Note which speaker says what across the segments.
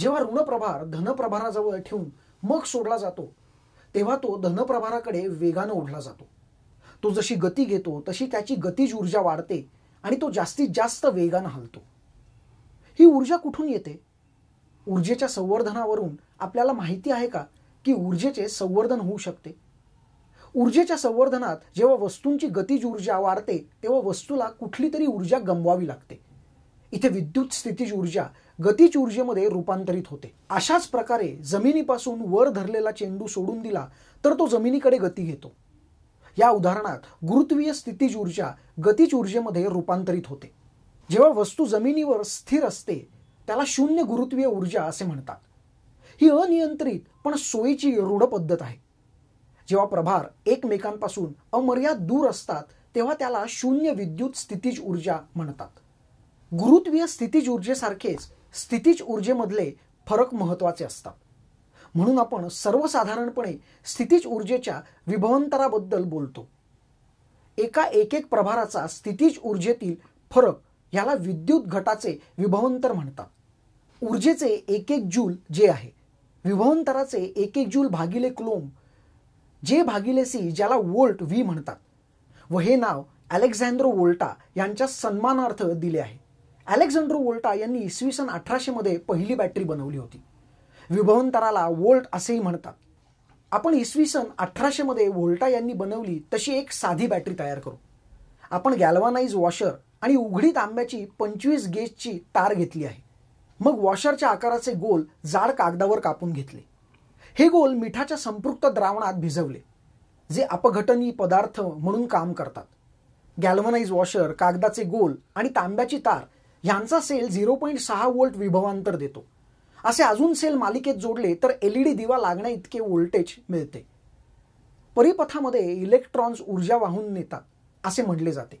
Speaker 1: जेव्हा ऋणप्रभार धनप्रभाराजवळ ठेवून मग सोडला जातो तेव्हा तो धनप्रभाराकडे वेगानं ओढला जातो तो जशी गती घेतो तशी त्याची गतीज ऊर्जा वाढते आणि तो जास्तीत जास्त वेगानं हलतो ही ऊर्जा कुठून येते ऊर्जेच्या संवर्धनावरून आपल्याला माहिती आहे का की ऊर्जेचे संवर्धन होऊ शकते ऊर्जेच्या संवर्धनात जेव्हा वस्तूंची गतीज ऊर्जा वाढते तेव्हा वस्तूला कुठली तरी ऊर्जा गमवावी लागते इथे विद्युत स्थितीज ऊर्जा गतीच ऊर्जेमध्ये रूपांतरित होते अशाच प्रकारे जमिनीपासून वर धरलेला चेंडू सोडून दिला तर तो जमिनीकडे गती घेतो या उदाहरणात गुरुत्वीय स्थितीज ऊर्जा गतीज ऊर्जेमध्ये रूपांतरित होते जेव्हा वस्तू जमिनीवर स्थिर असते त्याला शून्य गुरुत्वीय ऊर्जा असे म्हणतात ही अनियंत्रित पण सोयीची रूढ पद्धत आहे जेव्हा प्रभार एकमेकांपासून अमर्याद दूर असतात तेव्हा त्याला शून्य विद्युत स्थितीज ऊर्जा म्हणतात गुरुत्वीय स्थितीज ऊर्जेसारखेच स्थितीज ऊर्जेमधले फरक महत्त्वाचे असतात म्हणून आपण सर्वसाधारणपणे स्थितीज ऊर्जेच्या विभवंतराबद्दल बोलतो एका एक एक प्रभाराचा स्थितीज ऊर्जेतील फरक याला विद्युत घटाचे विभवंतर म्हणतात ऊर्जेचे एक एक जूल जे आहे विभवंतराचे एक एक जूल भागिले क्लोम जे भागिले सी ज्याला वोल्ट व्ही म्हणतात व हे नाव अलेक्झांड्रो वोल्टा यांच्या सन्मानार्थ दिले आहे अलेक्झांडर वोल्टा यांनी इसवी सन अठराशेमध्ये पहिली बॅटरी बनवली होती विभवंतराला वोल्ट असेही म्हणतात आपण इसवी सन अठराशेमध्ये वोल्टा यांनी बनवली तशी एक साधी बॅटरी तयार करू आपण गॅल्वानाइज वॉशर आणि उघडी तांब्याची पंचवीस गेजची तार घेतली आहे मग वॉशरच्या आकाराचे गोल जाड कागदावर कापून घेतले हे गोल मिठाच्या संपृक्त द्रावणात भिजवले जे अपघटनीय पदार्थ म्हणून काम करतात गॅल्वनाइज वॉशर कागदाचे गोल आणि तांब्याची तार ह्यांचा सेल झिरो पॉईंट सहा वोल्ट विभवांतर देतो असे अजून सेल मालिकेत जोडले तर एलईडी दिवा लागण्या इतके वोल्टेज मिळते परिपथामध्ये इलेक्ट्रॉन्स ऊर्जा वाहून नेतात असे म्हणले जाते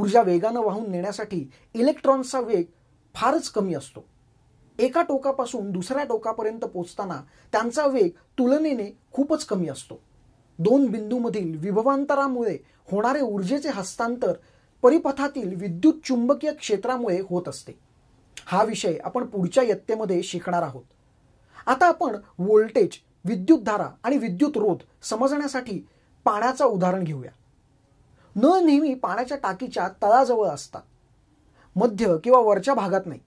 Speaker 1: ऊर्जा वेगानं वाहून नेण्यासाठी इलेक्ट्रॉन्सचा वेग फारच कमी असतो एका टोकापासून दुसऱ्या टोकापर्यंत पोचताना त्यांचा वेग तुलनेने खूपच कमी असतो दोन बिंदूमधील विभवांतरामुळे होणारे ऊर्जेचे हस्तांतर परिपथातील विद्युत चुंबकीय क्षेत्रामुळे होत असते हा विषय आपण पुढच्या यत्तेमध्ये शिकणार आहोत आता आपण वोल्टेज विद्युत धारा आणि विद्युत रोध समजण्यासाठी पाण्याचं उदाहरण घेऊया न नेहमी पाण्याच्या टाकीच्या तळाजवळ असतात मध्य किंवा वरच्या भागात नाही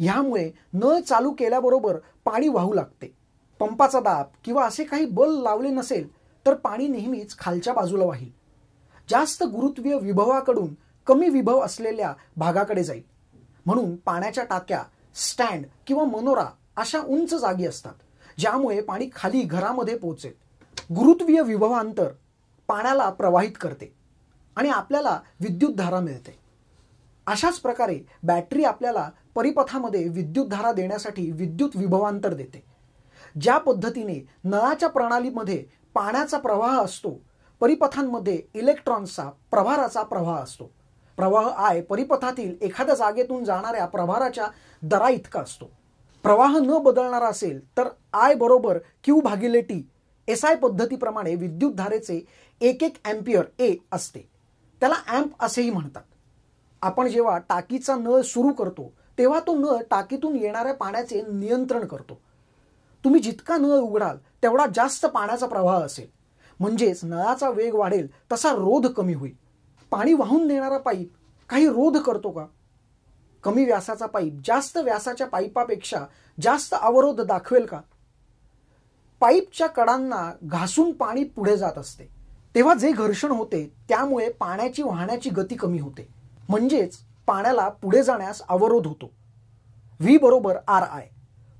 Speaker 1: ह्यामुळे नळ चालू केल्याबरोबर पाणी वाहू लागते पंपाचा दाब किंवा असे काही बल लावले नसेल तर पाणी नेहमीच खालच्या बाजूला वाहील जास्त गुरुत्वीय विभवाकडून कमी विभव असलेल्या भागाकडे जाईल म्हणून पाण्याच्या टाक्या स्टँड किंवा मनोरा अशा उंच जागी असतात ज्यामुळे पाणी खाली घरामध्ये पोहोचेल गुरुत्वीय विभवांतर पाण्याला प्रवाहित करते आणि आपल्याला विद्युत धारा मिळते अशाच प्रकारे बॅटरी आपल्याला परिपथामध्ये विद्युत धारा देण्यासाठी विद्युत विभवांतर देते ज्या पद्धतीने नळाच्या प्रणालीमध्ये पाण्याचा प्रवाह असतो परिपथांमध्ये इलेक्ट्रॉन्सचा प्रभाराचा प्रवाह असतो प्रवाह आय परिपथातील एखाद्या जागेतून जाणाऱ्या प्रभाराच्या दरा इतका असतो प्रवाह न बदलणारा असेल तर आय बरोबर क्यू भागिले टी एस आय पद्धतीप्रमाणे विद्युत धारेचे एक एक अँपियर ए असते त्याला अँप असेही म्हणतात आपण जेव्हा टाकीचा नळ सुरू करतो तेव्हा तो नळ टाकीतून येणाऱ्या पाण्याचे नियंत्रण करतो तुम्ही जितका नळ उघडाल तेवढा जास्त पाण्याचा प्रवाह असेल म्हणजेच नळाचा वेग वाढेल तसा रोध कमी होईल पाणी वाहून नेणारा पाईप काही रोध करतो का कमी व्यासाचा पाईप जास्त व्यासाच्या पाईपापेक्षा जास्त अवरोध दाखवेल का पाईपच्या कडांना घासून पाणी पुढे जात असते तेव्हा जे घर्षण होते त्यामुळे पाण्याची वाहण्याची गती कमी होते म्हणजेच पाण्याला पुढे जाण्यास अवरोध होतो व्ही बरोबर आर आय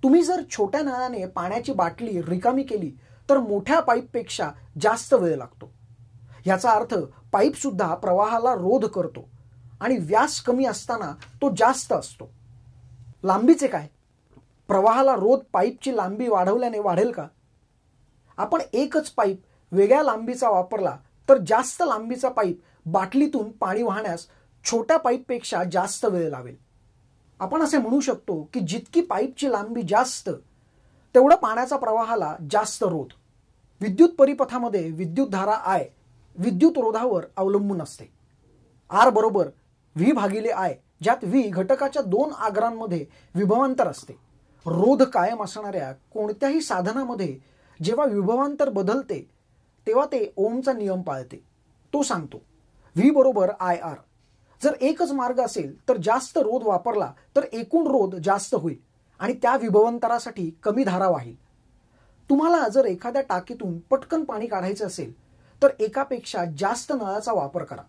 Speaker 1: तुम्ही जर छोट्या नळाने पाण्याची बाटली रिकामी केली तर मोठ्या पाईपपेक्षा जास्त वेळ लागतो ह्याचा अर्थ पाईपसुद्धा प्रवाहाला रोध करतो आणि व्यास कमी असताना तो जास्त असतो लांबीचे काय प्रवाहाला रोध पाईपची लांबी वाढवल्याने वाढेल का आपण एकच पाईप वेगळ्या लांबीचा वापरला तर जास्त लांबीचा पाईप बाटलीतून पाणी वाहण्यास छोट्या पाईपपेक्षा जास्त वेळ लावेल आपण असे म्हणू शकतो की जितकी पाईपची लांबी जास्त तेवढं पाण्याचा प्रवाहाला जास्त रोध विद्युत परिपथामध्ये विद्युत धारा आय विद्युत रोधावर अवलंबून असते आर बरोबर व्ही भागिले आय ज्यात व्ही घटकाच्या दोन आग्रांमध्ये विभवांतर असते रोध कायम असणाऱ्या कोणत्याही साधनामध्ये जेव्हा विभवांतर बदलते तेव्हा ते ओमचा नियम पाळते तो सांगतो व्ही बरोबर आय आर जर एकच मार्ग असेल तर जास्त रोध वापरला तर एकूण रोध जास्त होईल आणि त्या विभवांतरासाठी कमी धारा वाहील तुम्हाला जर एखाद्या टाकीतून पटकन पाणी काढायचं असेल तर एकापेक्षा जास्त नळाचा वापर करा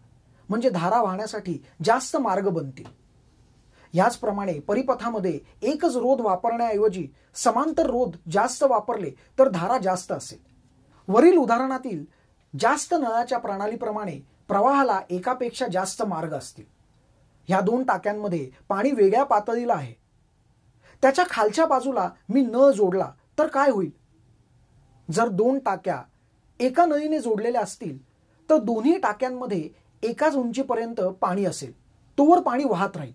Speaker 1: म्हणजे धारा वाहण्यासाठी जास्त मार्ग बनतील याचप्रमाणे परिपथामध्ये एकच रोध वापरण्याऐवजी समांतर रोध जास्त वापरले तर धारा जास्त असेल वरील उदाहरणातील जास्त नळाच्या प्रणालीप्रमाणे प्रवाहाला एकापेक्षा जास्त मार्ग असतील ह्या दोन टाक्यांमध्ये पाणी वेगळ्या पातळीला आहे त्याच्या खालच्या बाजूला मी न जोडला तर काय होईल जर दोन टाक्या एका नदीने जोडलेल्या असतील तर दोन्ही टाक्यांमध्ये एकाच उंचीपर्यंत पाणी असेल तोवर पाणी वाहत राहील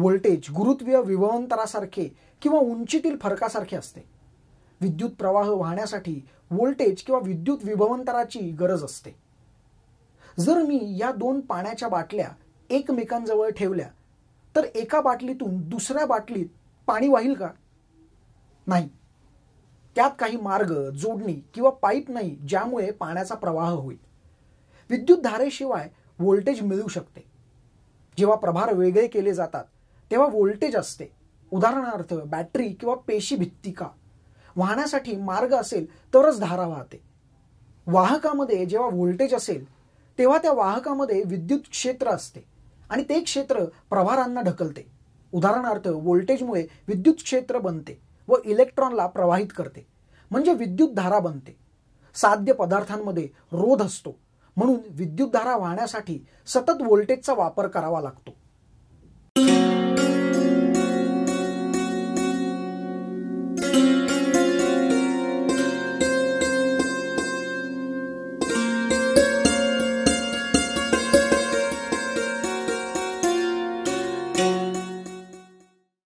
Speaker 1: व्होल्टेज गुरुत्वीय विभवंतरासारखे किंवा उंचीतील फरकासारखे असते विद्युत प्रवाह वाहण्यासाठी व्होल्टेज किंवा विद्युत विभवंतराची गरज असते जर मी या दोन पाण्याच्या बाटल्या एकमेकांजवळ ठेवल्या तर एका बाटलीतून दुसऱ्या बाटलीत पाणी वाहील का नाही त्यात काही मार्ग जोडणी किंवा पाईप नाही ज्यामुळे पाण्याचा प्रवाह होईल विद्युत धारेशिवाय व्होल्टेज मिळू शकते जेव्हा प्रभार वेगळे केले जातात तेव्हा व्होल्टेज असते उदाहरणार्थ बॅटरी किंवा पेशी भित्तिका वाहण्यासाठी मार्ग असेल तरच धारा वाहते वाहकामध्ये जेव्हा व्होल्टेज असेल तेव्हा त्या वाहकामध्ये विद्युत क्षेत्र असते आणि ते क्षेत्र प्रभारांना ढकलते उदाहरणार्थ व्होल्टेजमुळे विद्युत क्षेत्र बनते व इलेक्ट्रॉनला प्रवाहित करते म्हणजे विद्युत धारा बनते साध्य पदार्थांमध्ये रोध असतो म्हणून विद्युतधारा वाहण्यासाठी सतत व्होल्टेजचा वापर करावा लागतो